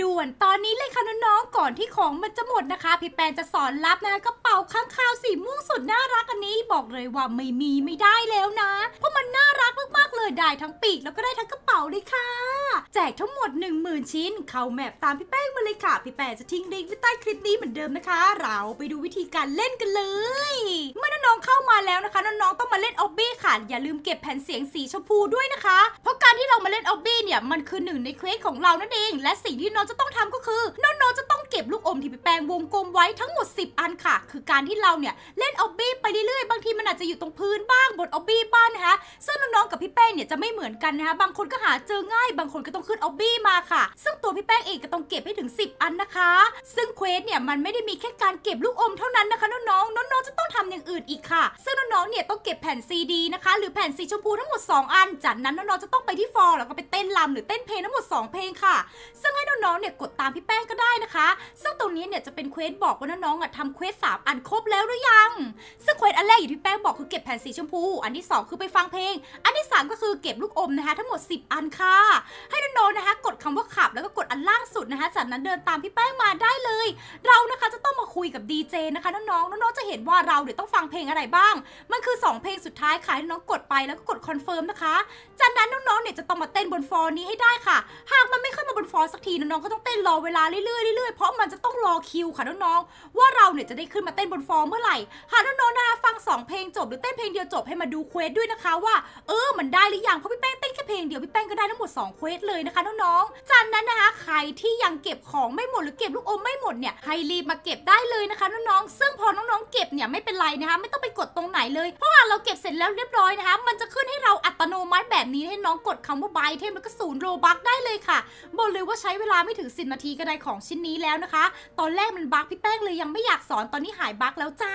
ด่วนตอนนี้เลยค่ะน้องๆ ก่อนที่ของมันจะหมดนะคะ พี่แปนจะสอนลับนะกระเป๋าข้างคาวสีม่วงสุดน่ารักอันนี้บอกเลยว่าไม่มีไม่ได้แล้วนะ เพราะมันน่ารักมากๆเลยได้ทั้งปีกแล้วก็ได้ทั้งกระเป๋าเลยค่ะแจกทั้งหมด 10,000 ชิ้น เข้าแมปตามพี่แป้งมาเลยค่ะ พี่แป้งจะทิ้งลิงก์ไว้ใต้คลิปนี้เหมือนเดิมนะคะ เราไปดูวิธีการเล่นกันเลย เมื่อน้องๆเข้ามาแล้วนะคะน้องๆต้องมาเล่นออบบี้ค่ะ อย่าลืมเก็บแผ่นเสียงสีชมพูด้วยนะคะ เพราะการที่เรามาเล่นออบบี้เนี่ยมันคือหนึ่งในเควสของเรานั่นเอง และสิ่งที่น้องจะต้องทำก็คือน้องๆจะต้องเก็บลูกอมที่พี่แป้งวงกลมไว้ทั้งหมด 10 อันค่ะ คือการที่เราเนี่ยเล่นออบบี้ไปจะอยู่ตรงพื้นบ้างบนออบบี้บ้างนะคะซึ่งน้องๆ กับพี่แป้งเนี่ยจะไม่เหมือนกันนะคะบางคนก็หาเจอง่าย บางคนก็ต้องขึ้นออบบี้มาค่ะ ซึ่งตัวพี่แป้งเองก็ต้องเก็บให้ถึง 10 อันนะคะ ซึ่งเควสเนี่ยมันไม่ได้มีแค่การเก็บลูกอมเท่านั้นนะคะน้องๆน้องๆจะต้องทำอย่างอื่นอีกค่ะ ซึ่งน้องๆเนี่ยต้องเก็บแผ่นซีดีนะคะหรือแผ่นสีชมพูทั้งหมด 2 อัน จากนั้นน้องๆจะต้องไปที่ฟอร์แล้วก็ไปเต้นลำหรือเต้นเพลงทั้งหมด2เพลงค่ะ ซึ่งให้น้องๆเนี่ยกดตามพี่แป้งก็ได้นะคะซึ่งตรงนี้เนี่ยจะเป็นเควสบอกว่าน้องๆอ่ะทำเควส3อันครบแล้วหรือยังเควสอันแรกอยู่ที่แป้งบอกคือเก็บแผ่นสีชมพู อันที่ 2 คือไปฟังเพลง อันที่3ก็คือเก็บลูกอมนะคะทั้งหมด 10 อันค่ะ ให้น้องๆนะคะกดคำว่าขับแล้วก็กดอันล่างสุดนะคะ จากนั้นเดินตามพี่แป้งมาได้เลย เรานะคะจะต้องมาคุยกับดีเจนะคะน้องๆน้องๆจะเห็นว่าเราเดี๋ยวต้องฟังเพลงอะไรบ้าง มันคือ 2เพลงสุดท้าย ค่ะน้องกดไปแล้วก็กดคอนเฟิร์มนะคะ จากนั้นน้องๆเนี่ยจะต้องมาเต้นบนฟอร์นี้ให้ได้ค่ะ หากมันไม่อสักที น้องๆก็ต้องเต้นรอเวลาเรื่อยๆเรื่อยๆเพราะมันจะต้องรอคิวค่ะน้องๆว่าเราเนี่ยจะได้ขึ้นมาเต้นบนฟอร์มเมื่อไหร่หากน้องๆนะคะฟัง2เพลงจบหรือเต้นเพลงเดียวจบให้มาดูเควสด้วยนะคะว่าเออมันได้หรือยังเพราะพี่แป้งเต้นแค่เพลงเดียวพี่แป้งก็ได้ทั้งหมด2เควสเลยนะคะน้องๆจากนั้นนะคะใครที่ยังเก็บของไม่หมดหรือเก็บลูกอมไม่หมดเนี่ยให้รีบมาเก็บได้เลยนะคะน้องๆซึ่งพอน้องๆเก็บเนี่ยไม่เป็นไรนะคะ ไม่ต้องไปกดตรงไหนเลยเพราะว่าเราเก็บเสร็จแล้วเรียบร้อยนะคะมันจะขึ้นให้เราอัมัติแบบนี้ให้น้องกดคำว่าบายเทมแล้วก็ศูนย์โรบักได้เลยค่ะ บอกเลยว่าใช้เวลาไม่ถึงสินาทีก็ได้ของชิ้นนี้แล้วนะคะ ตอนแรกมันบักพี่แป้งเลยยังไม่อยากสอนตอนนี้หายบักแล้วจ้า